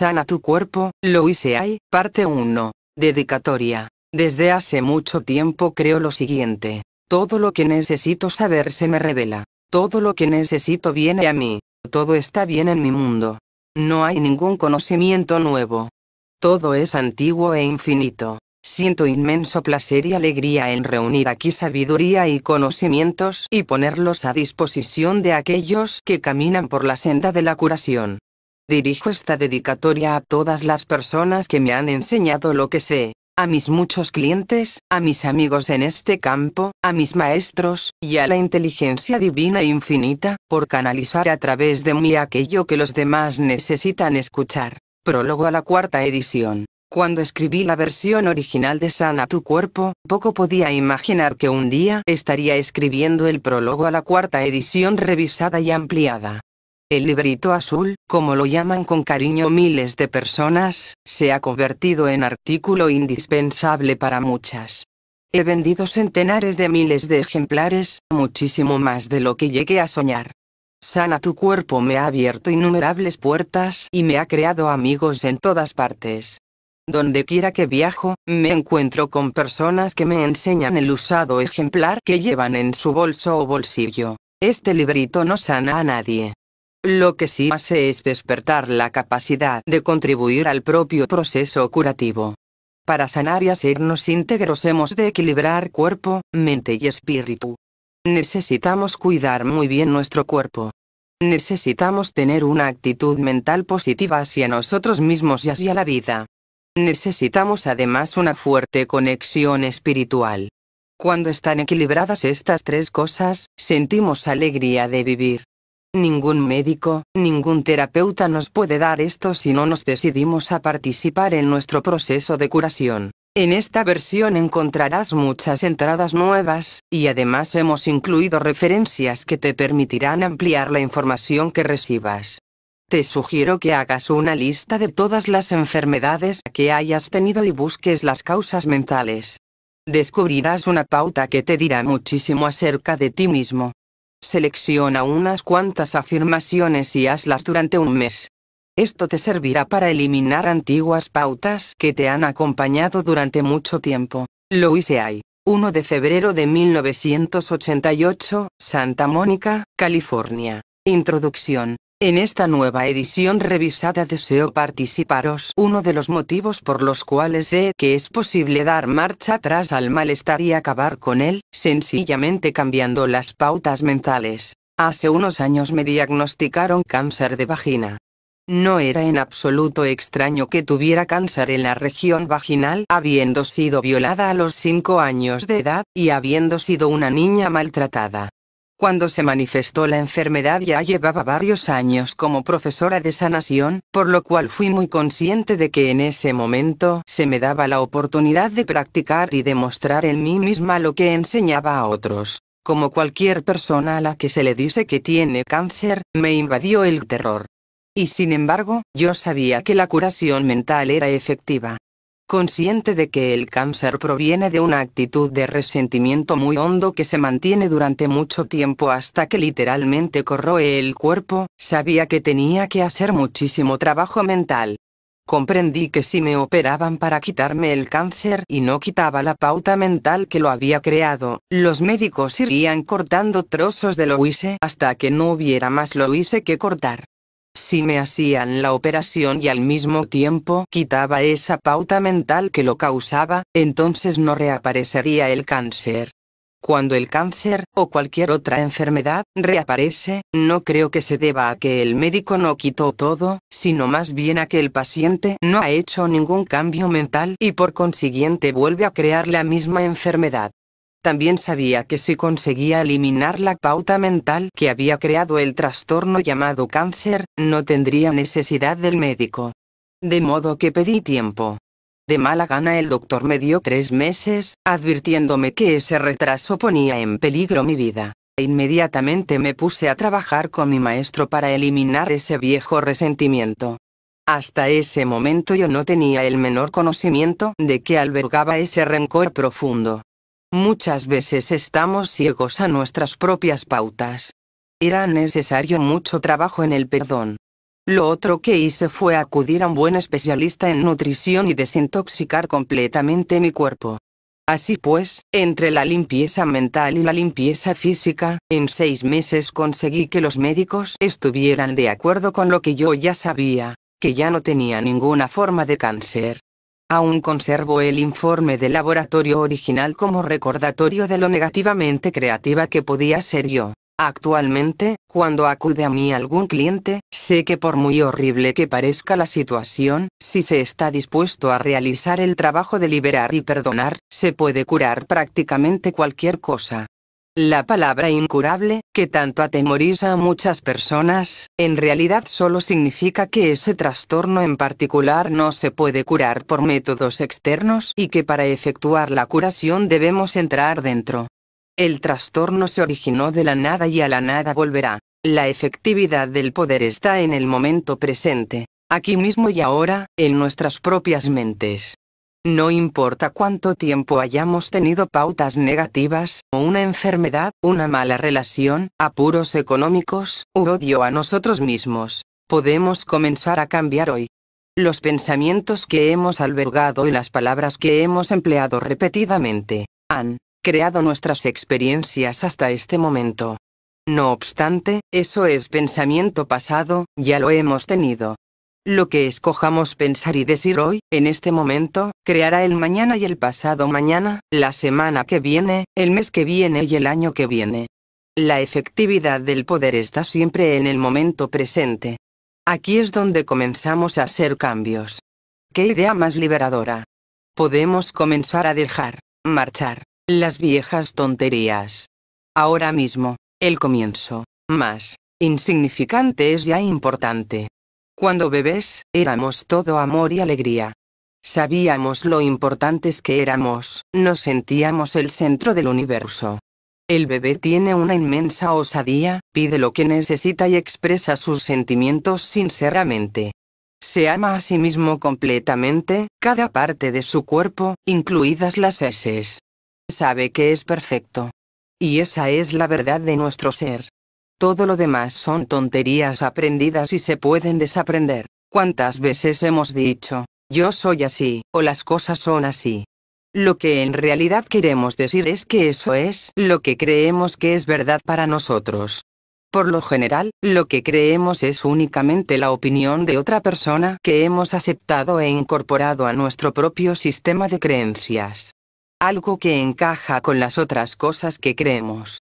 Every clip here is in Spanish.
Sana tu cuerpo, hice Hay, parte 1. Dedicatoria. Desde hace mucho tiempo creo lo siguiente. Todo lo que necesito saber se me revela. Todo lo que necesito viene a mí. Todo está bien en mi mundo. No hay ningún conocimiento nuevo. Todo es antiguo e infinito. Siento inmenso placer y alegría en reunir aquí sabiduría y conocimientos y ponerlos a disposición de aquellos que caminan por la senda de la curación. Dirijo esta dedicatoria a todas las personas que me han enseñado lo que sé, a mis muchos clientes, a mis amigos en este campo, a mis maestros, y a la inteligencia divina infinita, por canalizar a través de mí aquello que los demás necesitan escuchar. Prólogo a la cuarta edición. Cuando escribí la versión original de Sana tu cuerpo, poco podía imaginar que un día estaría escribiendo el prólogo a la cuarta edición revisada y ampliada. El librito azul, como lo llaman con cariño miles de personas, se ha convertido en artículo indispensable para muchas. He vendido centenares de miles de ejemplares, muchísimo más de lo que llegué a soñar. Sana tu cuerpo me ha abierto innumerables puertas y me ha creado amigos en todas partes. Donde quiera que viajo, me encuentro con personas que me enseñan el usado ejemplar que llevan en su bolso o bolsillo. Este librito no sana a nadie. Lo que sí hace es despertar la capacidad de contribuir al propio proceso curativo. Para sanar y hacernos íntegros hemos de equilibrar cuerpo, mente y espíritu. Necesitamos cuidar muy bien nuestro cuerpo. Necesitamos tener una actitud mental positiva hacia nosotros mismos y hacia la vida. Necesitamos además una fuerte conexión espiritual. Cuando están equilibradas estas tres cosas, sentimos alegría de vivir. Ningún médico, ningún terapeuta nos puede dar esto si no nos decidimos a participar en nuestro proceso de curación. En esta versión encontrarás muchas entradas nuevas, y además hemos incluido referencias que te permitirán ampliar la información que recibas. Te sugiero que hagas una lista de todas las enfermedades que hayas tenido y busques las causas mentales. Descubrirás una pauta que te dirá muchísimo acerca de ti mismo. Selecciona unas cuantas afirmaciones y hazlas durante un mes. Esto te servirá para eliminar antiguas pautas que te han acompañado durante mucho tiempo. Lo hice 1 de febrero de 1988, Santa Mónica, California. Introducción. En esta nueva edición revisada deseo participaros. Uno de los motivos por los cuales sé que es posible dar marcha atrás al malestar y acabar con él, sencillamente cambiando las pautas mentales. Hace unos años me diagnosticaron cáncer de vagina. No era en absoluto extraño que tuviera cáncer en la región vaginal, habiendo sido violada a los 5 años de edad, y habiendo sido una niña maltratada. Cuando se manifestó la enfermedad ya llevaba varios años como profesora de sanación, por lo cual fui muy consciente de que en ese momento se me daba la oportunidad de practicar y demostrar en mí misma lo que enseñaba a otros. Como cualquier persona a la que se le dice que tiene cáncer, me invadió el terror. Y sin embargo, yo sabía que la curación mental era efectiva consciente de que el cáncer proviene de una actitud de resentimiento muy hondo que se mantiene durante mucho tiempo hasta que literalmente corroe el cuerpo, sabía que tenía que hacer muchísimo trabajo mental. Comprendí que si me operaban para quitarme el cáncer y no quitaba la pauta mental que lo había creado, los médicos irían cortando trozos de lo hice hasta que no hubiera más lo hice que cortar. Si me hacían la operación y al mismo tiempo quitaba esa pauta mental que lo causaba, entonces no reaparecería el cáncer. Cuando el cáncer, o cualquier otra enfermedad, reaparece, no creo que se deba a que el médico no quitó todo, sino más bien a que el paciente no ha hecho ningún cambio mental y por consiguiente vuelve a crear la misma enfermedad. También sabía que si conseguía eliminar la pauta mental que había creado el trastorno llamado cáncer, no tendría necesidad del médico. De modo que pedí tiempo. De mala gana el doctor me dio tres meses, advirtiéndome que ese retraso ponía en peligro mi vida. E inmediatamente me puse a trabajar con mi maestro para eliminar ese viejo resentimiento. Hasta ese momento yo no tenía el menor conocimiento de que albergaba ese rencor profundo. Muchas veces estamos ciegos a nuestras propias pautas. Era necesario mucho trabajo en el perdón. Lo otro que hice fue acudir a un buen especialista en nutrición y desintoxicar completamente mi cuerpo. Así pues, entre la limpieza mental y la limpieza física, en seis meses conseguí que los médicos estuvieran de acuerdo con lo que yo ya sabía, que ya no tenía ninguna forma de cáncer. Aún conservo el informe de laboratorio original como recordatorio de lo negativamente creativa que podía ser yo. Actualmente, cuando acude a mí algún cliente, sé que por muy horrible que parezca la situación, si se está dispuesto a realizar el trabajo de liberar y perdonar, se puede curar prácticamente cualquier cosa. La palabra incurable, que tanto atemoriza a muchas personas, en realidad solo significa que ese trastorno en particular no se puede curar por métodos externos y que para efectuar la curación debemos entrar dentro. El trastorno se originó de la nada y a la nada volverá. La efectividad del poder está en el momento presente, aquí mismo y ahora, en nuestras propias mentes. No importa cuánto tiempo hayamos tenido pautas negativas, o una enfermedad, una mala relación, apuros económicos, u odio a nosotros mismos, podemos comenzar a cambiar hoy. Los pensamientos que hemos albergado y las palabras que hemos empleado repetidamente, han creado nuestras experiencias hasta este momento. No obstante, eso es pensamiento pasado, ya lo hemos tenido, lo que escojamos pensar y decir hoy, en este momento, creará el mañana y el pasado mañana, la semana que viene, el mes que viene y el año que viene. La efectividad del poder está siempre en el momento presente. Aquí es donde comenzamos a hacer cambios. ¿Qué idea más liberadora? Podemos comenzar a dejar, marchar, las viejas tonterías. Ahora mismo, el comienzo, más, insignificante es ya importante. Cuando bebés, éramos todo amor y alegría. Sabíamos lo importantes que éramos, nos sentíamos el centro del universo. El bebé tiene una inmensa osadía, pide lo que necesita y expresa sus sentimientos sinceramente. Se ama a sí mismo completamente, cada parte de su cuerpo, incluidas las heces. Sabe que es perfecto. Y esa es la verdad de nuestro ser. Todo lo demás son tonterías aprendidas y se pueden desaprender. ¿Cuántas veces hemos dicho, yo soy así, o las cosas son así? Lo que en realidad queremos decir es que eso es lo que creemos que es verdad para nosotros. Por lo general, lo que creemos es únicamente la opinión de otra persona que hemos aceptado e incorporado a nuestro propio sistema de creencias. Algo que encaja con las otras cosas que creemos.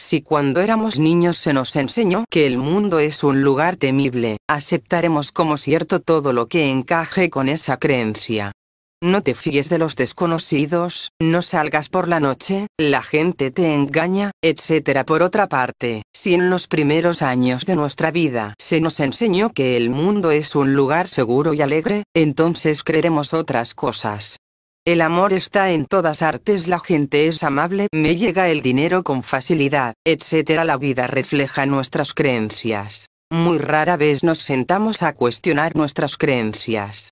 Si cuando éramos niños se nos enseñó que el mundo es un lugar temible, aceptaremos como cierto todo lo que encaje con esa creencia. No te fíes de los desconocidos, no salgas por la noche, la gente te engaña, etc. Por otra parte, si en los primeros años de nuestra vida se nos enseñó que el mundo es un lugar seguro y alegre, entonces creeremos otras cosas. El amor está en todas artes, la gente es amable, me llega el dinero con facilidad, etc. La vida refleja nuestras creencias. Muy rara vez nos sentamos a cuestionar nuestras creencias.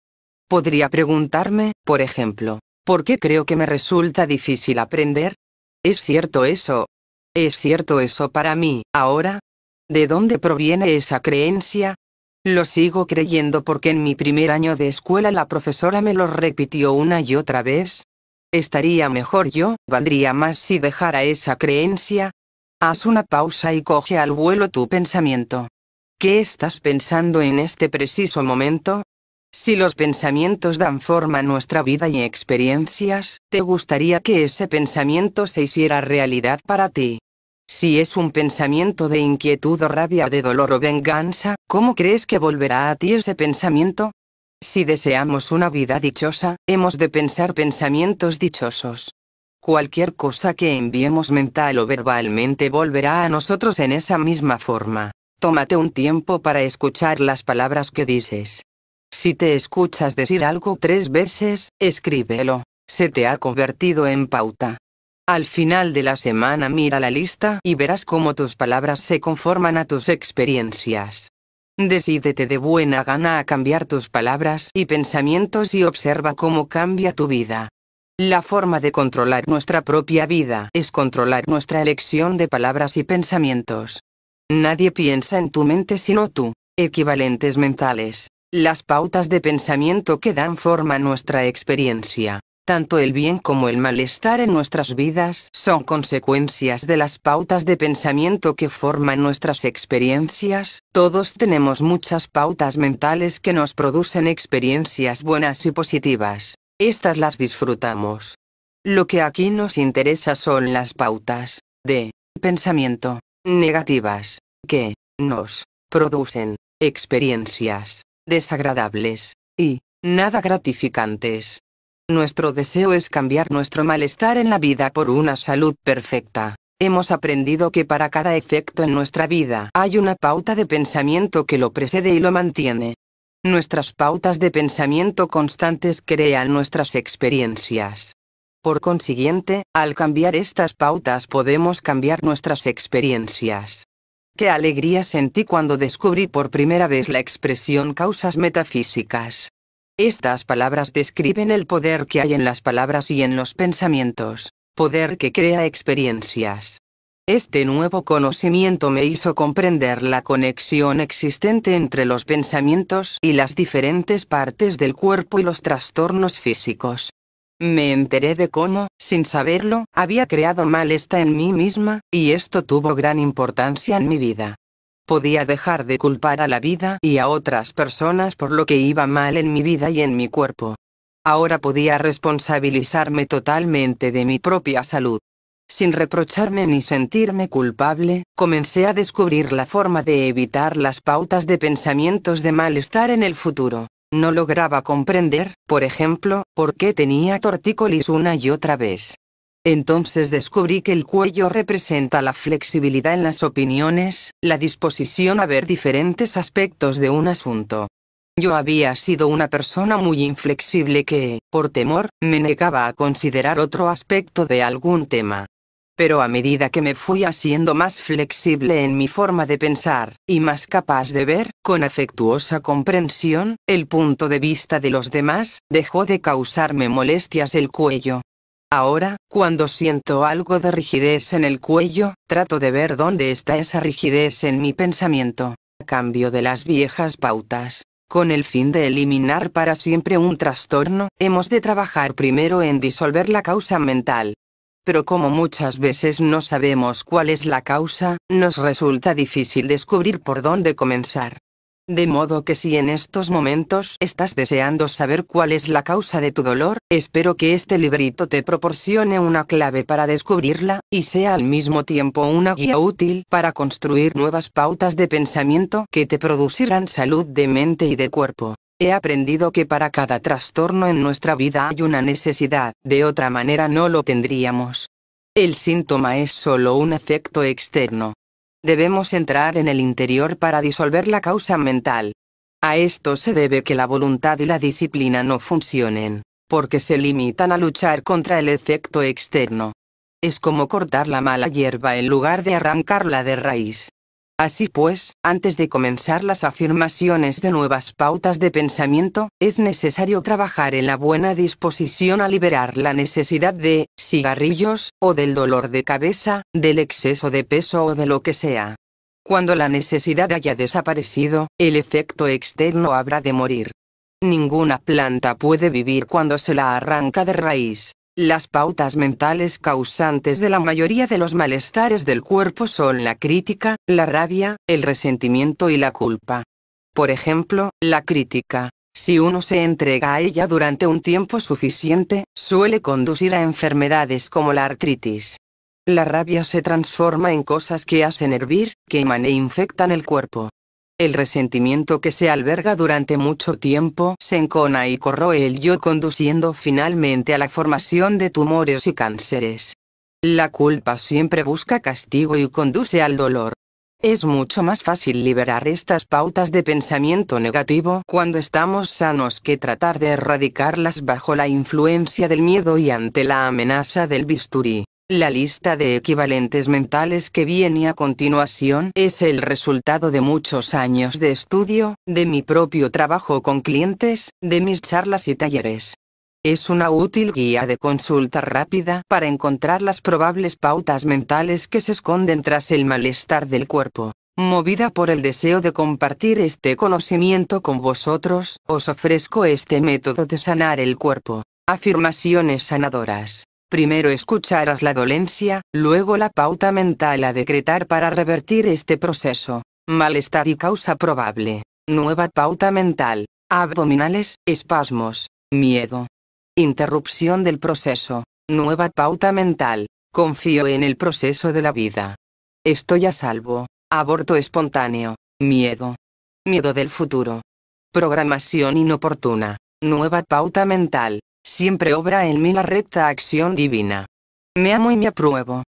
Podría preguntarme, por ejemplo, ¿por qué creo que me resulta difícil aprender? ¿Es cierto eso? ¿Es cierto eso para mí, ahora? ¿De dónde proviene esa creencia? Lo sigo creyendo porque en mi primer año de escuela la profesora me lo repitió una y otra vez. Estaría mejor yo, valdría más si dejara esa creencia. Haz una pausa y coge al vuelo tu pensamiento. ¿Qué estás pensando en este preciso momento? Si los pensamientos dan forma a nuestra vida y experiencias, ¿te gustaría que ese pensamiento se hiciera realidad para ti? Si es un pensamiento de inquietud o rabia de dolor o venganza, ¿cómo crees que volverá a ti ese pensamiento? Si deseamos una vida dichosa, hemos de pensar pensamientos dichosos. Cualquier cosa que enviemos mental o verbalmente volverá a nosotros en esa misma forma. Tómate un tiempo para escuchar las palabras que dices. Si te escuchas decir algo tres veces, escríbelo. Se te ha convertido en pauta. Al final de la semana mira la lista y verás cómo tus palabras se conforman a tus experiencias. Decídete de buena gana a cambiar tus palabras y pensamientos y observa cómo cambia tu vida. La forma de controlar nuestra propia vida es controlar nuestra elección de palabras y pensamientos. Nadie piensa en tu mente sino tú, equivalentes mentales, las pautas de pensamiento que dan forma a nuestra experiencia. Tanto el bien como el malestar en nuestras vidas son consecuencias de las pautas de pensamiento que forman nuestras experiencias. Todos tenemos muchas pautas mentales que nos producen experiencias buenas y positivas. Estas las disfrutamos. Lo que aquí nos interesa son las pautas de pensamiento negativas que nos producen experiencias desagradables y nada gratificantes. Nuestro deseo es cambiar nuestro malestar en la vida por una salud perfecta. Hemos aprendido que para cada efecto en nuestra vida hay una pauta de pensamiento que lo precede y lo mantiene. Nuestras pautas de pensamiento constantes crean nuestras experiencias. Por consiguiente, al cambiar estas pautas podemos cambiar nuestras experiencias. Qué alegría sentí cuando descubrí por primera vez la expresión causas metafísicas. Estas palabras describen el poder que hay en las palabras y en los pensamientos, poder que crea experiencias. Este nuevo conocimiento me hizo comprender la conexión existente entre los pensamientos y las diferentes partes del cuerpo y los trastornos físicos. Me enteré de cómo, sin saberlo, había creado malestar en mí misma, y esto tuvo gran importancia en mi vida. Podía dejar de culpar a la vida y a otras personas por lo que iba mal en mi vida y en mi cuerpo. Ahora podía responsabilizarme totalmente de mi propia salud. Sin reprocharme ni sentirme culpable, comencé a descubrir la forma de evitar las pautas de pensamientos de malestar en el futuro. No lograba comprender, por ejemplo, por qué tenía tortícolis una y otra vez. Entonces descubrí que el cuello representa la flexibilidad en las opiniones, la disposición a ver diferentes aspectos de un asunto. Yo había sido una persona muy inflexible que, por temor, me negaba a considerar otro aspecto de algún tema. Pero a medida que me fui haciendo más flexible en mi forma de pensar, y más capaz de ver, con afectuosa comprensión, el punto de vista de los demás, dejó de causarme molestias el cuello. Ahora, cuando siento algo de rigidez en el cuello, trato de ver dónde está esa rigidez en mi pensamiento, a cambio de las viejas pautas. Con el fin de eliminar para siempre un trastorno, hemos de trabajar primero en disolver la causa mental. Pero como muchas veces no sabemos cuál es la causa, nos resulta difícil descubrir por dónde comenzar. De modo que si en estos momentos estás deseando saber cuál es la causa de tu dolor, espero que este librito te proporcione una clave para descubrirla, y sea al mismo tiempo una guía útil para construir nuevas pautas de pensamiento que te producirán salud de mente y de cuerpo. He aprendido que para cada trastorno en nuestra vida hay una necesidad, de otra manera no lo tendríamos. El síntoma es solo un efecto externo. Debemos entrar en el interior para disolver la causa mental. A esto se debe que la voluntad y la disciplina no funcionen, porque se limitan a luchar contra el efecto externo. Es como cortar la mala hierba en lugar de arrancarla de raíz. Así pues, antes de comenzar las afirmaciones de nuevas pautas de pensamiento, es necesario trabajar en la buena disposición a liberar la necesidad de cigarrillos, o del dolor de cabeza, del exceso de peso o de lo que sea. Cuando la necesidad haya desaparecido, el efecto externo habrá de morir. Ninguna planta puede vivir cuando se la arranca de raíz. Las pautas mentales causantes de la mayoría de los malestares del cuerpo son la crítica, la rabia, el resentimiento y la culpa. Por ejemplo, la crítica, si uno se entrega a ella durante un tiempo suficiente, suele conducir a enfermedades como la artritis. La rabia se transforma en cosas que hacen hervir, queman e infectan el cuerpo. El resentimiento que se alberga durante mucho tiempo se encona y corroe el yo conduciendo finalmente a la formación de tumores y cánceres. La culpa siempre busca castigo y conduce al dolor. Es mucho más fácil liberar estas pautas de pensamiento negativo cuando estamos sanos que tratar de erradicarlas bajo la influencia del miedo y ante la amenaza del bisturí. La lista de equivalentes mentales que viene a continuación es el resultado de muchos años de estudio, de mi propio trabajo con clientes, de mis charlas y talleres. Es una útil guía de consulta rápida para encontrar las probables pautas mentales que se esconden tras el malestar del cuerpo. Movida por el deseo de compartir este conocimiento con vosotros, os ofrezco este método de sanar el cuerpo. Afirmaciones sanadoras. Primero escucharás la dolencia, luego la pauta mental a decretar para revertir este proceso. Malestar y causa probable. Nueva pauta mental. Abdominales, espasmos, miedo. Interrupción del proceso. Nueva pauta mental. Confío en el proceso de la vida. Estoy a salvo. Aborto espontáneo. Miedo. Miedo del futuro. Programación inoportuna. Nueva pauta mental siempre obra en mí la recta acción divina. Me amo y me apruebo.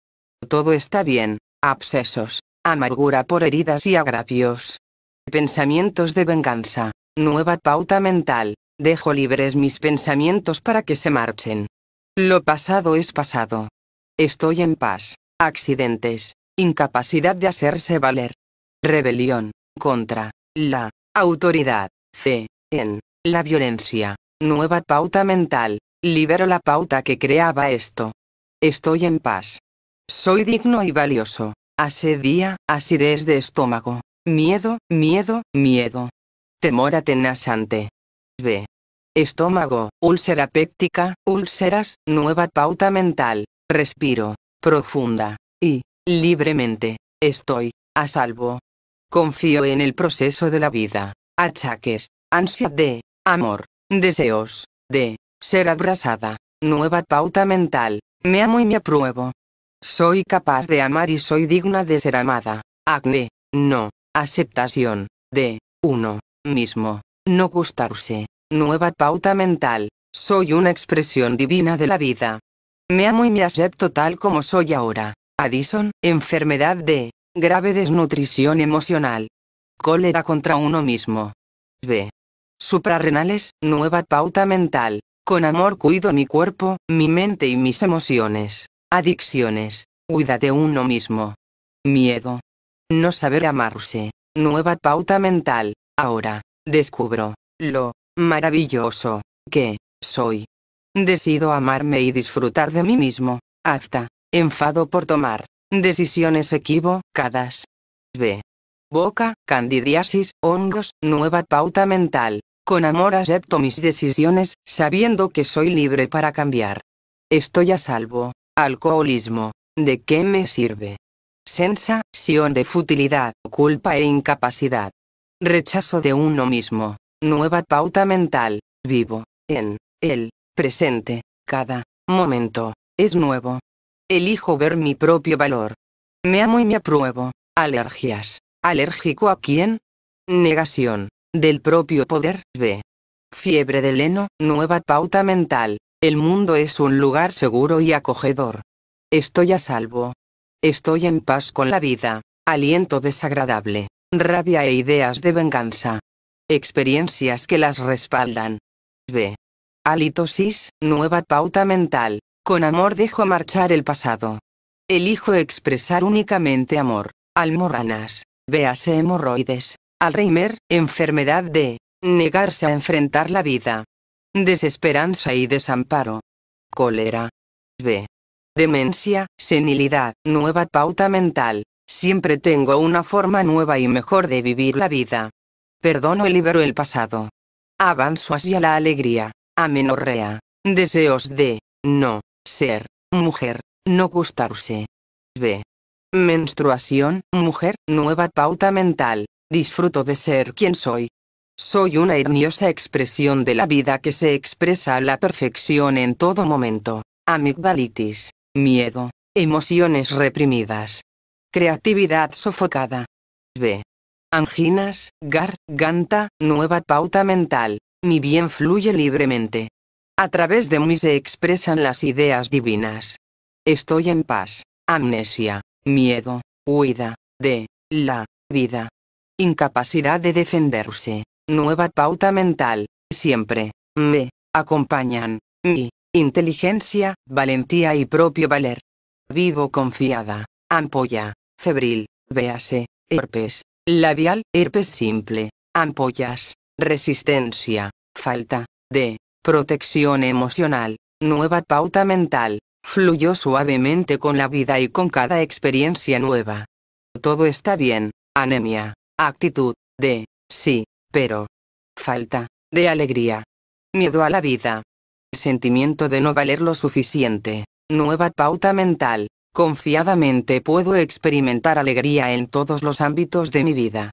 Todo está bien, abscesos, amargura por heridas y agravios. Pensamientos de venganza, nueva pauta mental, dejo libres mis pensamientos para que se marchen. Lo pasado es pasado. Estoy en paz, accidentes, incapacidad de hacerse valer. Rebelión, contra, la, autoridad, c, en, la violencia, Nueva pauta mental. Libero la pauta que creaba esto. Estoy en paz. Soy digno y valioso. día, acidez de estómago. Miedo, miedo, miedo. Temor atenazante. B. Estómago, úlcera péptica, úlceras, nueva pauta mental. Respiro. Profunda. Y, libremente, estoy, a salvo. Confío en el proceso de la vida. Achaques, ansia de, amor, Deseos. De. Ser abrazada. Nueva pauta mental. Me amo y me apruebo. Soy capaz de amar y soy digna de ser amada. Acné. No. Aceptación. De. Uno. Mismo. No gustarse. Nueva pauta mental. Soy una expresión divina de la vida. Me amo y me acepto tal como soy ahora. Addison. Enfermedad de. Grave desnutrición emocional. Cólera contra uno mismo. B. Suprarrenales, nueva pauta mental. Con amor cuido mi cuerpo, mi mente y mis emociones. Adicciones. Cuida de uno mismo. Miedo. No saber amarse. Nueva pauta mental. Ahora, descubro lo maravilloso que soy. Decido amarme y disfrutar de mí mismo. hasta, Enfado por tomar decisiones equivocadas. B. Boca, candidiasis, hongos, nueva pauta mental. Con amor acepto mis decisiones, sabiendo que soy libre para cambiar. Estoy a salvo. Alcoholismo. ¿De qué me sirve? Sensación de futilidad, culpa e incapacidad. Rechazo de uno mismo. Nueva pauta mental. Vivo. En. El. Presente. Cada. Momento. Es nuevo. Elijo ver mi propio valor. Me amo y me apruebo. Alergias. ¿Alérgico a quién? Negación del propio poder. B. Fiebre de heno. nueva pauta mental. El mundo es un lugar seguro y acogedor. Estoy a salvo. Estoy en paz con la vida. Aliento desagradable, rabia e ideas de venganza. Experiencias que las respaldan. B. Alitosis, nueva pauta mental. Con amor dejo marchar el pasado. Elijo expresar únicamente amor. Almorranas. Véase hemorroides. Alzheimer, enfermedad de negarse a enfrentar la vida. Desesperanza y desamparo. Cólera. B. Demencia, senilidad, nueva pauta mental. Siempre tengo una forma nueva y mejor de vivir la vida. Perdono y libero el pasado. Avanzo hacia la alegría. Amenorrea. Deseos de no ser mujer, no gustarse. B. Menstruación, mujer, nueva pauta mental, Disfruto de ser quien soy. Soy una herniosa expresión de la vida que se expresa a la perfección en todo momento. Amigdalitis, miedo, emociones reprimidas. Creatividad sofocada. B. Anginas, garganta, nueva pauta mental. Mi bien fluye libremente. A través de mí se expresan las ideas divinas. Estoy en paz. Amnesia, miedo, huida, de la vida. Incapacidad de defenderse. Nueva pauta mental. Siempre. Me. Acompañan. Mi. Inteligencia, valentía y propio valer. Vivo confiada. Ampolla. Febril. Véase. Herpes. Labial. Herpes simple. Ampollas. Resistencia. Falta. De. Protección emocional. Nueva pauta mental. Fluyó suavemente con la vida y con cada experiencia nueva. Todo está bien. Anemia. Actitud, de, sí, pero. Falta, de alegría. Miedo a la vida. Sentimiento de no valer lo suficiente. Nueva pauta mental. Confiadamente puedo experimentar alegría en todos los ámbitos de mi vida.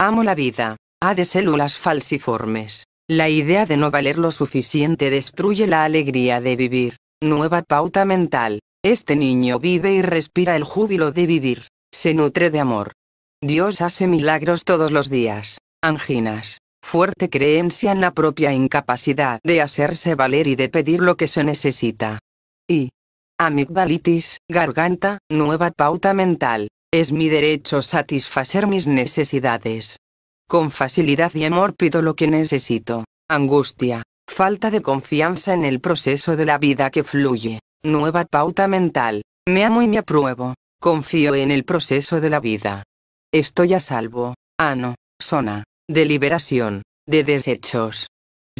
Amo la vida. ha de células falsiformes. La idea de no valer lo suficiente destruye la alegría de vivir. Nueva pauta mental. Este niño vive y respira el júbilo de vivir. Se nutre de amor. Dios hace milagros todos los días. Anginas. Fuerte creencia en la propia incapacidad de hacerse valer y de pedir lo que se necesita. Y. Amigdalitis, garganta, nueva pauta mental. Es mi derecho satisfacer mis necesidades. Con facilidad y amor pido lo que necesito. Angustia. Falta de confianza en el proceso de la vida que fluye. Nueva pauta mental. Me amo y me apruebo. Confío en el proceso de la vida. Estoy a salvo. Ano. Ah, Zona. De liberación. De desechos.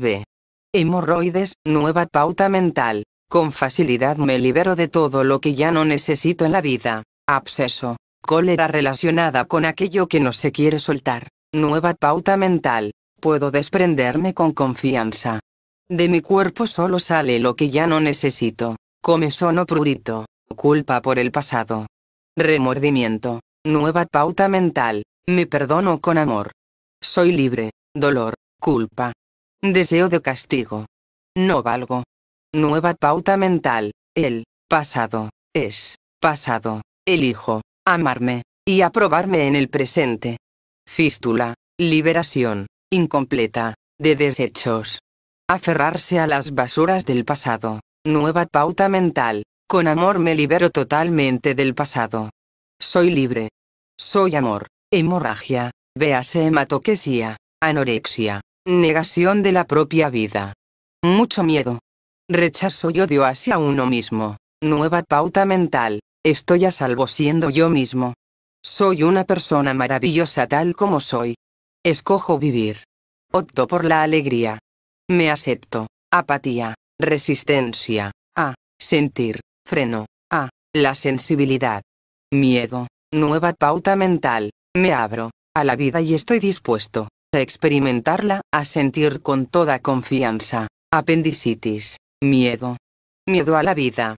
B. Hemorroides, nueva pauta mental. Con facilidad me libero de todo lo que ya no necesito en la vida. Absceso. Cólera relacionada con aquello que no se quiere soltar. Nueva pauta mental. Puedo desprenderme con confianza. De mi cuerpo solo sale lo que ya no necesito. Come. Sono prurito. Culpa por el pasado. Remordimiento. Nueva pauta mental. Me perdono con amor. Soy libre. Dolor. Culpa. Deseo de castigo. No valgo. Nueva pauta mental. El pasado es pasado. Elijo amarme y aprobarme en el presente. Fístula. Liberación incompleta de desechos. Aferrarse a las basuras del pasado. Nueva pauta mental. Con amor me libero totalmente del pasado. Soy libre. Soy amor. Hemorragia. Véase hematoquesia. Anorexia. Negación de la propia vida. Mucho miedo. Rechazo y odio hacia uno mismo. Nueva pauta mental. Estoy a salvo siendo yo mismo. Soy una persona maravillosa tal como soy. Escojo vivir. Opto por la alegría. Me acepto. Apatía. Resistencia. A. Sentir. Freno. A. La sensibilidad miedo, nueva pauta mental, me abro a la vida y estoy dispuesto a experimentarla, a sentir con toda confianza, apendicitis, miedo, miedo a la vida.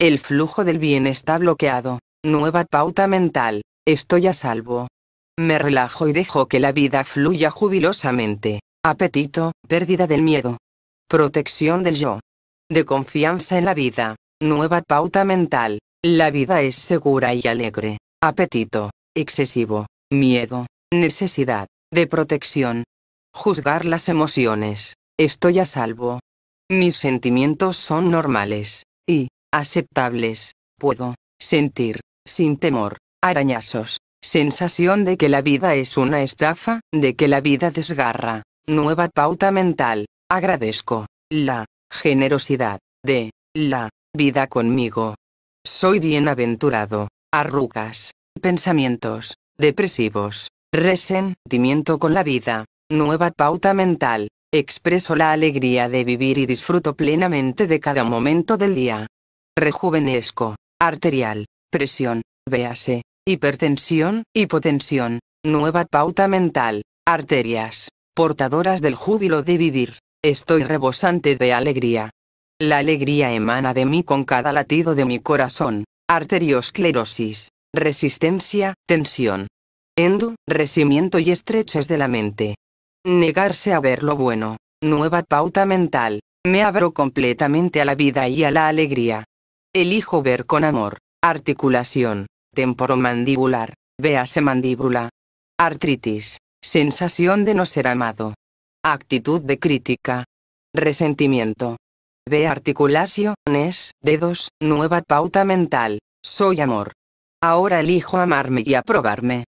El flujo del bien está bloqueado, nueva pauta mental, estoy a salvo. Me relajo y dejo que la vida fluya jubilosamente. Apetito, pérdida del miedo. Protección del yo. De confianza en la vida, nueva pauta mental, la vida es segura y alegre. Apetito, excesivo, miedo, necesidad, de protección. Juzgar las emociones. Estoy a salvo. Mis sentimientos son normales, y, aceptables, puedo, sentir, sin temor, arañazos, sensación de que la vida es una estafa, de que la vida desgarra, nueva pauta mental, agradezco, la, generosidad, de, la, vida conmigo, soy bienaventurado. Arrugas. Pensamientos. Depresivos. Resentimiento con la vida. Nueva pauta mental. Expreso la alegría de vivir y disfruto plenamente de cada momento del día. Rejuvenezco. Arterial. Presión. Véase. Hipertensión, hipotensión. Nueva pauta mental. Arterias. Portadoras del júbilo de vivir. Estoy rebosante de alegría. La alegría emana de mí con cada latido de mi corazón. Arteriosclerosis, resistencia, tensión. Endo, resimiento y estreches de la mente. Negarse a ver lo bueno. Nueva pauta mental. Me abro completamente a la vida y a la alegría. Elijo ver con amor. Articulación. Temporomandibular. Véase mandíbula. Artritis. Sensación de no ser amado. Actitud de crítica. Resentimiento de articulaciones, dedos, nueva pauta mental. Soy amor. Ahora elijo amarme y aprobarme.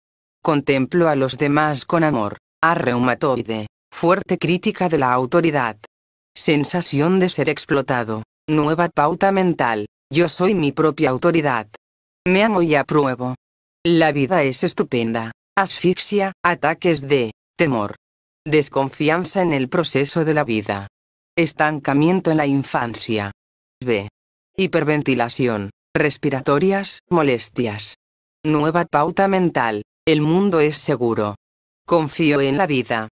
Contemplo a los demás con amor. arreumatoide, Fuerte crítica de la autoridad. Sensación de ser explotado. Nueva pauta mental. Yo soy mi propia autoridad. Me amo y apruebo. La vida es estupenda. Asfixia, ataques de temor. Desconfianza en el proceso de la vida. Estancamiento en la infancia. B. Hiperventilación, respiratorias, molestias. Nueva pauta mental. El mundo es seguro. Confío en la vida.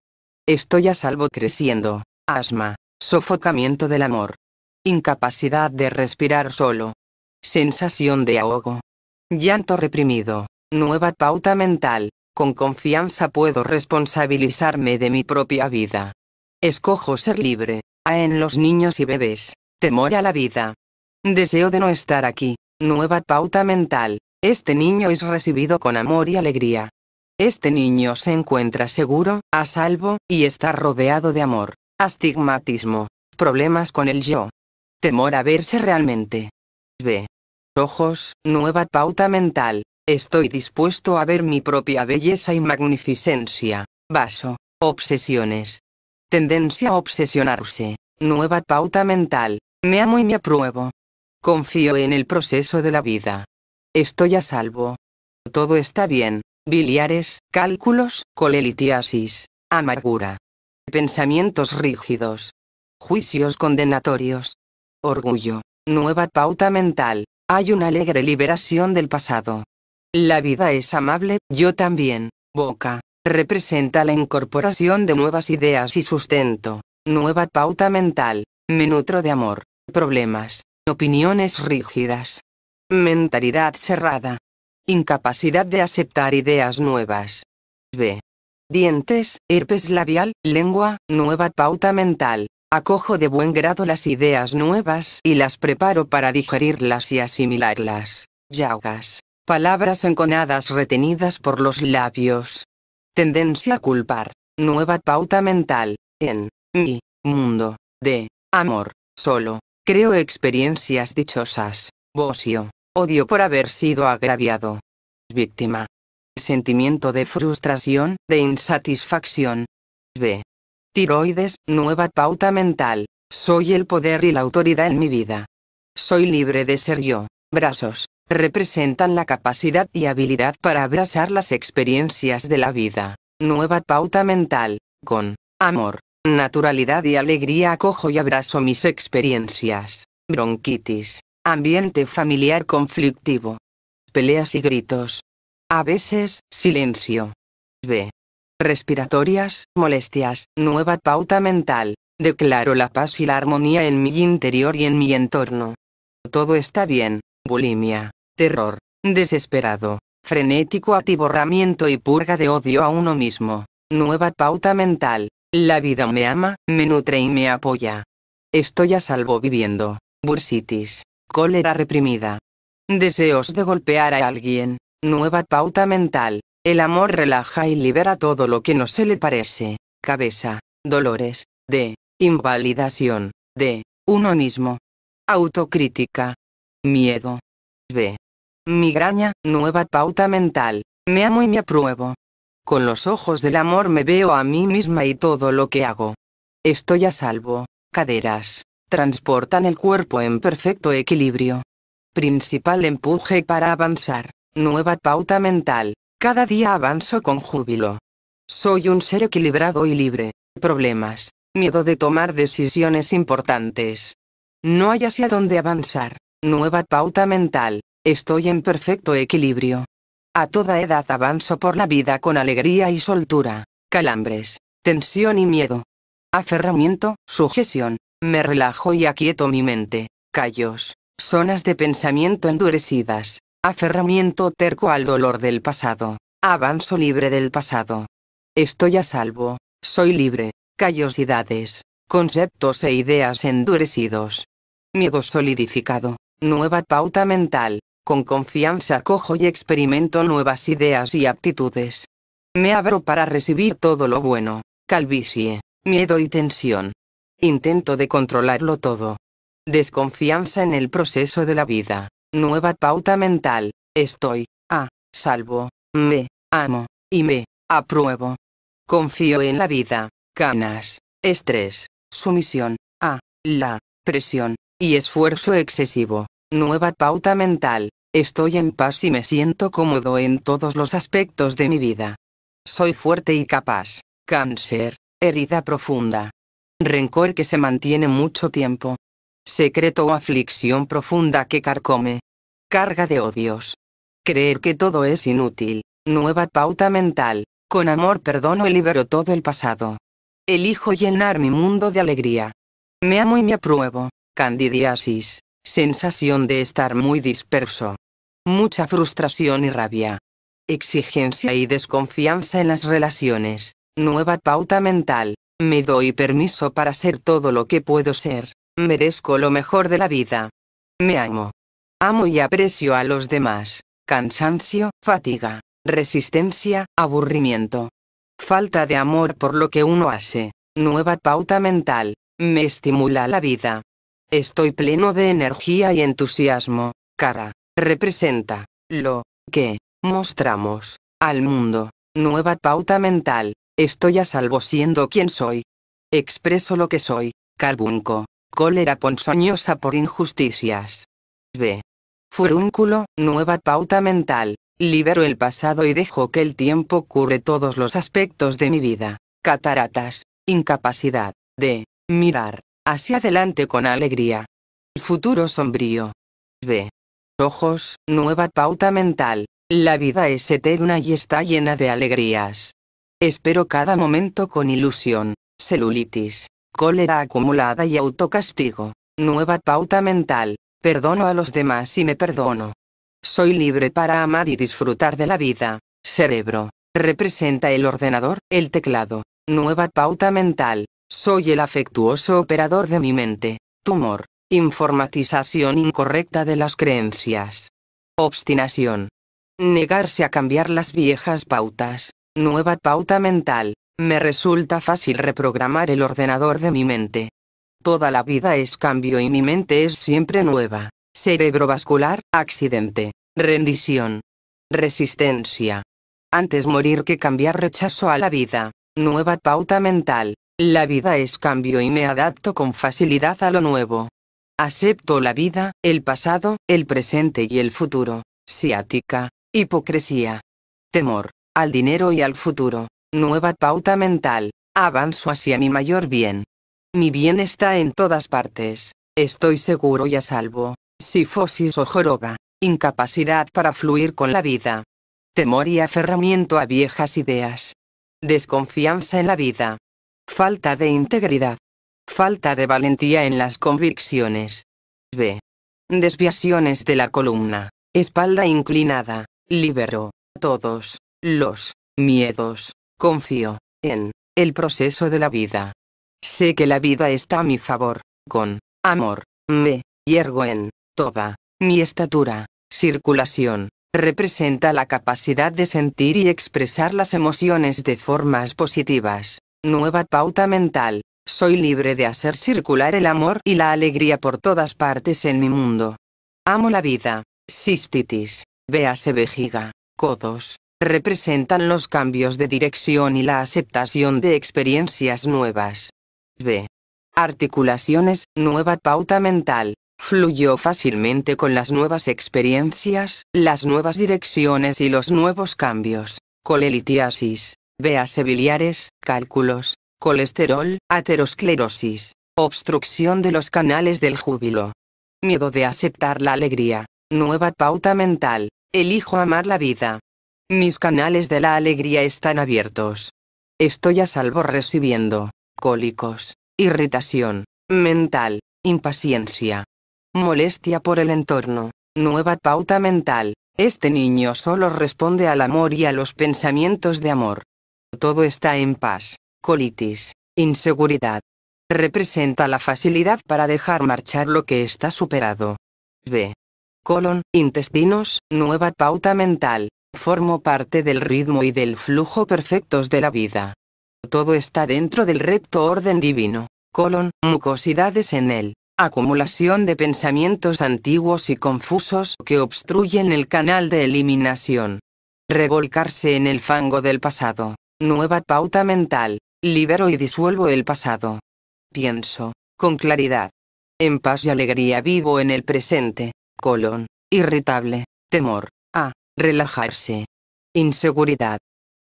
Estoy a salvo creciendo. Asma. Sofocamiento del amor. Incapacidad de respirar solo. Sensación de ahogo. Llanto reprimido. Nueva pauta mental. Con confianza puedo responsabilizarme de mi propia vida. Escojo ser libre en los niños y bebés. Temor a la vida. Deseo de no estar aquí. Nueva pauta mental. Este niño es recibido con amor y alegría. Este niño se encuentra seguro, a salvo, y está rodeado de amor. Astigmatismo. Problemas con el yo. Temor a verse realmente. B. Ojos, nueva pauta mental. Estoy dispuesto a ver mi propia belleza y magnificencia. Vaso. Obsesiones. Tendencia a obsesionarse. Nueva pauta mental. Me amo y me apruebo. Confío en el proceso de la vida. Estoy a salvo. Todo está bien. Biliares, cálculos, colelitiasis, amargura. Pensamientos rígidos. Juicios condenatorios. Orgullo. Nueva pauta mental. Hay una alegre liberación del pasado. La vida es amable, yo también. Boca representa la incorporación de nuevas ideas y sustento, nueva pauta mental, me nutro de amor, problemas, opiniones rígidas, mentalidad cerrada, incapacidad de aceptar ideas nuevas. B. Dientes, herpes labial, lengua, nueva pauta mental. Acojo de buen grado las ideas nuevas y las preparo para digerirlas y asimilarlas. Llagas. Palabras enconadas retenidas por los labios, Tendencia a culpar. Nueva pauta mental. En mi mundo de amor. Solo creo experiencias dichosas. Bocio. Odio por haber sido agraviado. Víctima. Sentimiento de frustración, de insatisfacción. B. Tiroides, nueva pauta mental. Soy el poder y la autoridad en mi vida. Soy libre de ser yo. Brazos. Representan la capacidad y habilidad para abrazar las experiencias de la vida. Nueva pauta mental. Con amor, naturalidad y alegría acojo y abrazo mis experiencias. Bronquitis. Ambiente familiar conflictivo. Peleas y gritos. A veces, silencio. B. Respiratorias, molestias, nueva pauta mental. Declaro la paz y la armonía en mi interior y en mi entorno. Todo está bien bulimia, terror, desesperado, frenético atiborramiento y purga de odio a uno mismo. Nueva pauta mental. La vida me ama, me nutre y me apoya. Estoy a salvo viviendo. Bursitis. Cólera reprimida. Deseos de golpear a alguien. Nueva pauta mental. El amor relaja y libera todo lo que no se le parece. Cabeza. Dolores. De. Invalidación. De. Uno mismo. Autocrítica. Miedo. B. Migraña, nueva pauta mental. Me amo y me apruebo. Con los ojos del amor me veo a mí misma y todo lo que hago. Estoy a salvo. Caderas. Transportan el cuerpo en perfecto equilibrio. Principal empuje para avanzar. Nueva pauta mental. Cada día avanzo con júbilo. Soy un ser equilibrado y libre. Problemas. Miedo de tomar decisiones importantes. No hay hacia dónde avanzar. Nueva pauta mental. Estoy en perfecto equilibrio. A toda edad avanzo por la vida con alegría y soltura. Calambres, tensión y miedo. Aferramiento, sujeción. Me relajo y aquieto mi mente. Callos, zonas de pensamiento endurecidas. Aferramiento terco al dolor del pasado. Avanzo libre del pasado. Estoy a salvo. Soy libre. Callosidades. Conceptos e ideas endurecidos. Miedo solidificado. Nueva pauta mental. Con confianza cojo y experimento nuevas ideas y aptitudes. Me abro para recibir todo lo bueno. Calvicie, miedo y tensión. Intento de controlarlo todo. Desconfianza en el proceso de la vida. Nueva pauta mental. Estoy, a, salvo, me, amo, y me, apruebo. Confío en la vida. Canas, estrés, sumisión, a, la, presión, y esfuerzo excesivo. Nueva pauta mental. Estoy en paz y me siento cómodo en todos los aspectos de mi vida. Soy fuerte y capaz. Cáncer. Herida profunda. Rencor que se mantiene mucho tiempo. Secreto o aflicción profunda que carcome. Carga de odios. Creer que todo es inútil. Nueva pauta mental. Con amor perdono y libero todo el pasado. Elijo llenar mi mundo de alegría. Me amo y me apruebo candidiasis, sensación de estar muy disperso. Mucha frustración y rabia. Exigencia y desconfianza en las relaciones. Nueva pauta mental. Me doy permiso para ser todo lo que puedo ser. Merezco lo mejor de la vida. Me amo. Amo y aprecio a los demás. Cansancio, fatiga, resistencia, aburrimiento. Falta de amor por lo que uno hace. Nueva pauta mental. Me estimula la vida. Estoy pleno de energía y entusiasmo. Cara. Representa. Lo. Que. Mostramos. Al mundo. Nueva pauta mental. Estoy a salvo siendo quien soy. Expreso lo que soy. Carbunco. Cólera ponzoñosa por injusticias. B. Furúnculo, nueva pauta mental. Libero el pasado y dejo que el tiempo cure todos los aspectos de mi vida. Cataratas. Incapacidad. De. Mirar hacia adelante con alegría. Futuro sombrío. B. Ojos, nueva pauta mental. La vida es eterna y está llena de alegrías. Espero cada momento con ilusión, celulitis, cólera acumulada y autocastigo. Nueva pauta mental. Perdono a los demás y me perdono. Soy libre para amar y disfrutar de la vida. Cerebro. Representa el ordenador, el teclado. Nueva pauta mental. Soy el afectuoso operador de mi mente. Tumor. Informatización incorrecta de las creencias. Obstinación. Negarse a cambiar las viejas pautas. Nueva pauta mental. Me resulta fácil reprogramar el ordenador de mi mente. Toda la vida es cambio y mi mente es siempre nueva. Cerebrovascular, accidente. Rendición. Resistencia. Antes morir que cambiar rechazo a la vida. Nueva pauta mental. La vida es cambio y me adapto con facilidad a lo nuevo. Acepto la vida, el pasado, el presente y el futuro. Siática, Hipocresía. Temor. Al dinero y al futuro. Nueva pauta mental. Avanzo hacia mi mayor bien. Mi bien está en todas partes. Estoy seguro y a salvo. Sifosis o joroba. Incapacidad para fluir con la vida. Temor y aferramiento a viejas ideas. Desconfianza en la vida. Falta de integridad. Falta de valentía en las convicciones. B. Desviaciones de la columna. Espalda inclinada. Libero. Todos. Los. Miedos. Confío. En. El proceso de la vida. Sé que la vida está a mi favor. Con. Amor. Me. Hiergo en. Toda. Mi estatura. Circulación representa la capacidad de sentir y expresar las emociones de formas positivas. Nueva pauta mental. Soy libre de hacer circular el amor y la alegría por todas partes en mi mundo. Amo la vida. Cistitis, véase vejiga, codos, representan los cambios de dirección y la aceptación de experiencias nuevas. B. Articulaciones, nueva pauta mental. Fluyó fácilmente con las nuevas experiencias, las nuevas direcciones y los nuevos cambios. Colelitiasis, veas sebiliares cálculos, colesterol, aterosclerosis, obstrucción de los canales del júbilo. Miedo de aceptar la alegría. Nueva pauta mental. Elijo amar la vida. Mis canales de la alegría están abiertos. Estoy a salvo recibiendo cólicos, irritación, mental, impaciencia, molestia por el entorno, nueva pauta mental. Este niño solo responde al amor y a los pensamientos de amor todo está en paz. Colitis, inseguridad. Representa la facilidad para dejar marchar lo que está superado. B. Colon, intestinos, nueva pauta mental. Formo parte del ritmo y del flujo perfectos de la vida. Todo está dentro del recto orden divino. Colon, mucosidades en él acumulación de pensamientos antiguos y confusos que obstruyen el canal de eliminación. Revolcarse en el fango del pasado. Nueva pauta mental. Libero y disuelvo el pasado. Pienso, con claridad. En paz y alegría vivo en el presente. Colon. Irritable. Temor. A. Relajarse. Inseguridad.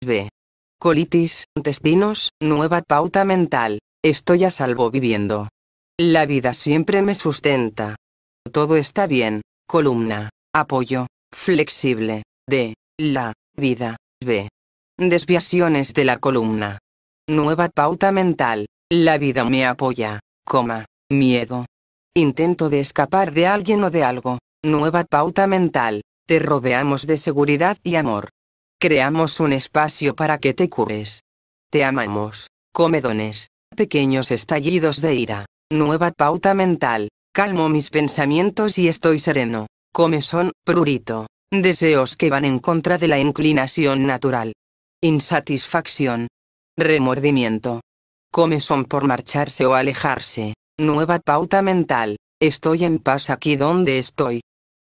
B. Colitis, intestinos, nueva pauta mental. Estoy a salvo viviendo. La vida siempre me sustenta. Todo está bien. Columna. Apoyo. Flexible. D. La. Vida. B. Desviaciones de la columna. Nueva pauta mental. La vida me apoya. Coma. Miedo. Intento de escapar de alguien o de algo. Nueva pauta mental. Te rodeamos de seguridad y amor. Creamos un espacio para que te cures. Te amamos. Comedones. Pequeños estallidos de ira. Nueva pauta mental. Calmo mis pensamientos y estoy sereno. come son, prurito. Deseos que van en contra de la inclinación natural insatisfacción, remordimiento. come son por marcharse o alejarse, nueva pauta mental, estoy en paz aquí donde estoy.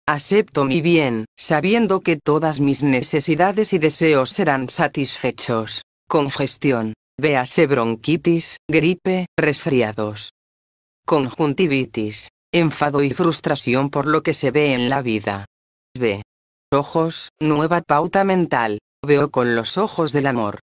Acepto mi bien, sabiendo que todas mis necesidades y deseos serán satisfechos. Congestión, véase bronquitis, gripe, resfriados. Conjuntivitis, enfado y frustración por lo que se ve en la vida. B. Ojos, nueva pauta mental, Veo con los ojos del amor.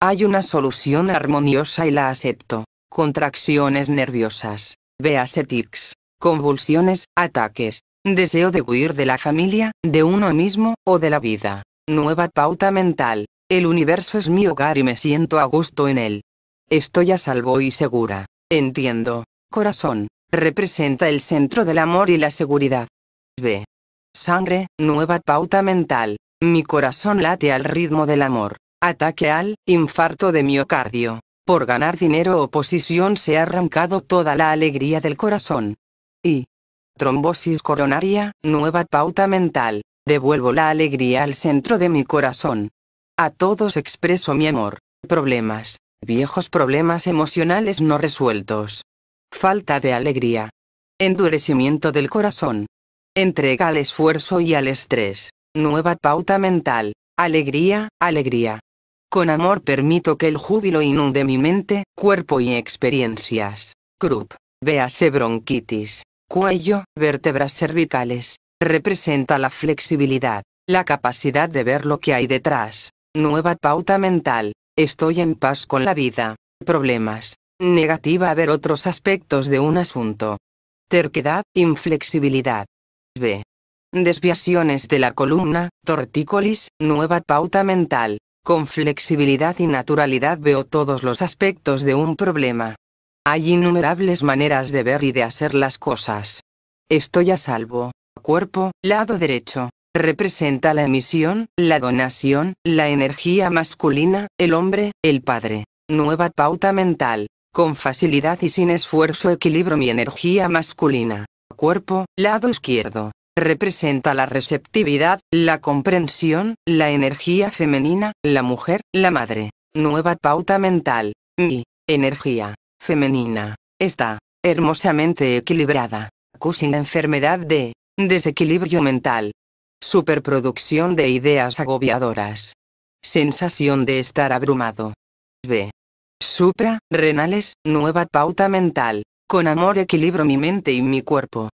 Hay una solución armoniosa y la acepto. Contracciones nerviosas, véase tics, convulsiones, ataques, deseo de huir de la familia, de uno mismo, o de la vida. Nueva pauta mental. El universo es mi hogar y me siento a gusto en él. Estoy a salvo y segura. Entiendo. Corazón. Representa el centro del amor y la seguridad. ve Sangre, nueva pauta mental. Mi corazón late al ritmo del amor. Ataque al infarto de miocardio. Por ganar dinero o posición se ha arrancado toda la alegría del corazón. Y. Trombosis coronaria, nueva pauta mental. Devuelvo la alegría al centro de mi corazón. A todos expreso mi amor. Problemas. Viejos problemas emocionales no resueltos. Falta de alegría. Endurecimiento del corazón. Entrega al esfuerzo y al estrés. Nueva pauta mental. Alegría, alegría. Con amor permito que el júbilo inunde mi mente, cuerpo y experiencias. Krupp. Véase bronquitis. Cuello, vértebras cervicales. Representa la flexibilidad, la capacidad de ver lo que hay detrás. Nueva pauta mental. Estoy en paz con la vida. Problemas. Negativa a ver otros aspectos de un asunto. Terquedad, inflexibilidad. B. Desviaciones de la columna, tortícolis, nueva pauta mental. Con flexibilidad y naturalidad veo todos los aspectos de un problema. Hay innumerables maneras de ver y de hacer las cosas. Estoy a salvo. Cuerpo, lado derecho. Representa la emisión, la donación, la energía masculina, el hombre, el padre. Nueva pauta mental. Con facilidad y sin esfuerzo equilibro mi energía masculina. Cuerpo, lado izquierdo representa la receptividad, la comprensión, la energía femenina, la mujer, la madre. Nueva pauta mental. Mi energía femenina está hermosamente equilibrada. Cusin enfermedad de desequilibrio mental. Superproducción de ideas agobiadoras. Sensación de estar abrumado. B. Supra, renales, nueva pauta mental. Con amor equilibro mi mente y mi cuerpo.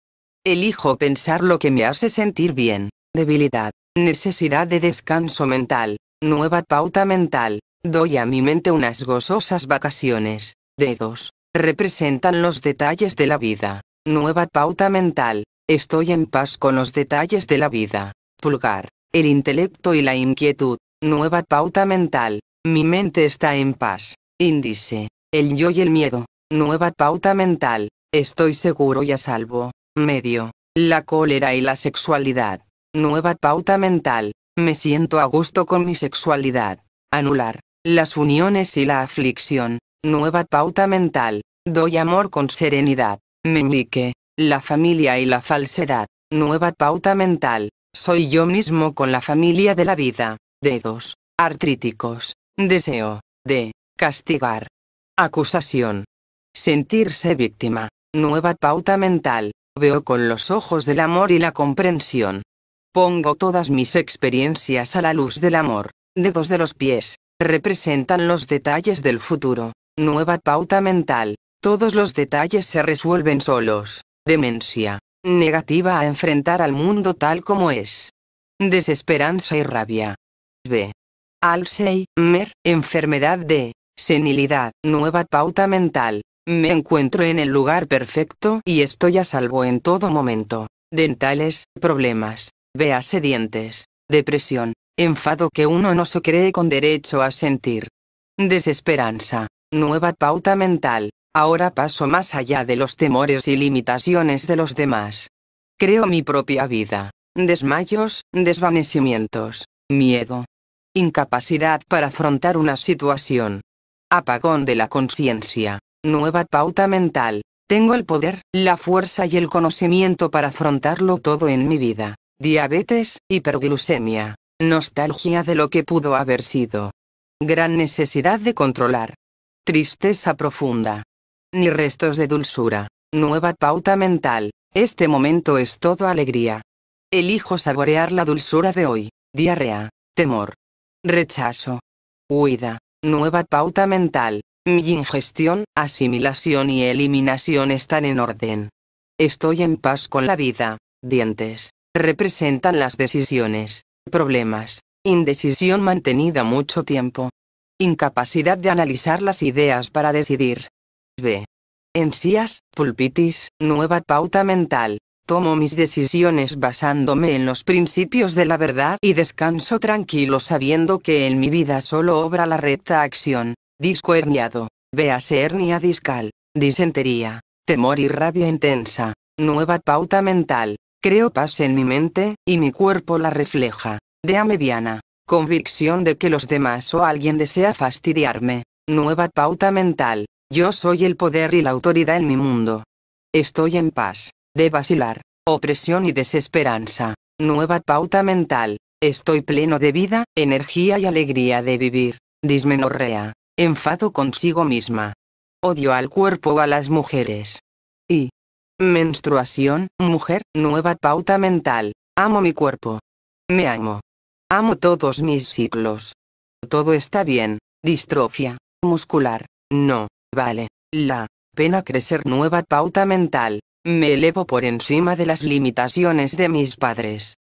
Elijo pensar lo que me hace sentir bien. Debilidad. Necesidad de descanso mental. Nueva pauta mental. Doy a mi mente unas gozosas vacaciones. Dedos. Representan los detalles de la vida. Nueva pauta mental. Estoy en paz con los detalles de la vida. Pulgar. El intelecto y la inquietud. Nueva pauta mental. Mi mente está en paz. Índice. El yo y el miedo. Nueva pauta mental. Estoy seguro y a salvo. Medio. La cólera y la sexualidad. Nueva pauta mental. Me siento a gusto con mi sexualidad. Anular. Las uniones y la aflicción. Nueva pauta mental. Doy amor con serenidad. Meñique. La familia y la falsedad. Nueva pauta mental. Soy yo mismo con la familia de la vida. Dedos. Artríticos. Deseo. De. Castigar. Acusación. Sentirse víctima. Nueva pauta mental. Veo con los ojos del amor y la comprensión. Pongo todas mis experiencias a la luz del amor. Dedos de los pies. Representan los detalles del futuro. Nueva pauta mental. Todos los detalles se resuelven solos. Demencia. Negativa a enfrentar al mundo tal como es. Desesperanza y rabia. B. Alzheimer, enfermedad de senilidad, nueva pauta mental, me encuentro en el lugar perfecto y estoy a salvo en todo momento. Dentales, problemas, veas dientes, depresión, enfado que uno no se cree con derecho a sentir. Desesperanza, nueva pauta mental, ahora paso más allá de los temores y limitaciones de los demás. Creo mi propia vida. Desmayos, desvanecimientos, miedo. Incapacidad para afrontar una situación. Apagón de la conciencia nueva pauta mental. Tengo el poder, la fuerza y el conocimiento para afrontarlo todo en mi vida. Diabetes, hiperglucemia, nostalgia de lo que pudo haber sido. Gran necesidad de controlar. Tristeza profunda. Ni restos de dulzura. Nueva pauta mental. Este momento es todo alegría. Elijo saborear la dulzura de hoy. Diarrea. Temor. Rechazo. Huida. Nueva pauta mental. Mi ingestión, asimilación y eliminación están en orden. Estoy en paz con la vida. Dientes. Representan las decisiones, problemas, indecisión mantenida mucho tiempo. Incapacidad de analizar las ideas para decidir. B. Encías, pulpitis, nueva pauta mental. Tomo mis decisiones basándome en los principios de la verdad y descanso tranquilo sabiendo que en mi vida solo obra la recta acción disco herniado, véase hernia discal, disentería, temor y rabia intensa, nueva pauta mental, creo paz en mi mente, y mi cuerpo la refleja, Déame viana. convicción de que los demás o alguien desea fastidiarme, nueva pauta mental, yo soy el poder y la autoridad en mi mundo. Estoy en paz, de vacilar, opresión y desesperanza, nueva pauta mental, estoy pleno de vida, energía y alegría de vivir, dismenorrea, enfado consigo misma. Odio al cuerpo o a las mujeres. Y. Menstruación, mujer, nueva pauta mental. Amo mi cuerpo. Me amo. Amo todos mis ciclos. Todo está bien. Distrofia. Muscular. No. Vale. La. Pena crecer nueva pauta mental. Me elevo por encima de las limitaciones de mis padres.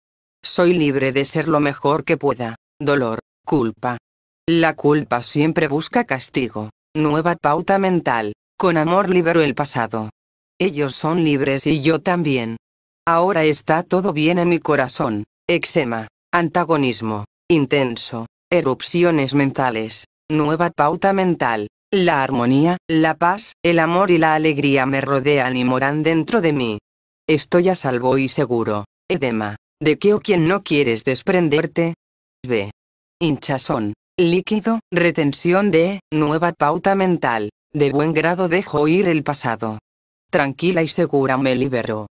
Soy libre de ser lo mejor que pueda. Dolor. Culpa. La culpa siempre busca castigo. Nueva pauta mental. Con amor libero el pasado. Ellos son libres y yo también. Ahora está todo bien en mi corazón. Eczema. Antagonismo. Intenso. Erupciones mentales. Nueva pauta mental. La armonía, la paz, el amor y la alegría me rodean y moran dentro de mí. Estoy a salvo y seguro. Edema. ¿De qué o quién no quieres desprenderte? B. Hinchazón líquido, retención de, nueva pauta mental, de buen grado dejo ir el pasado. Tranquila y segura me libero.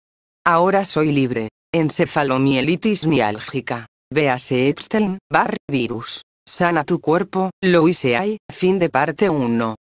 Ahora soy libre. Encefalomielitis miálgica. Véase Epstein, bar, virus. Sana tu cuerpo, lo hice ahí, fin de parte 1.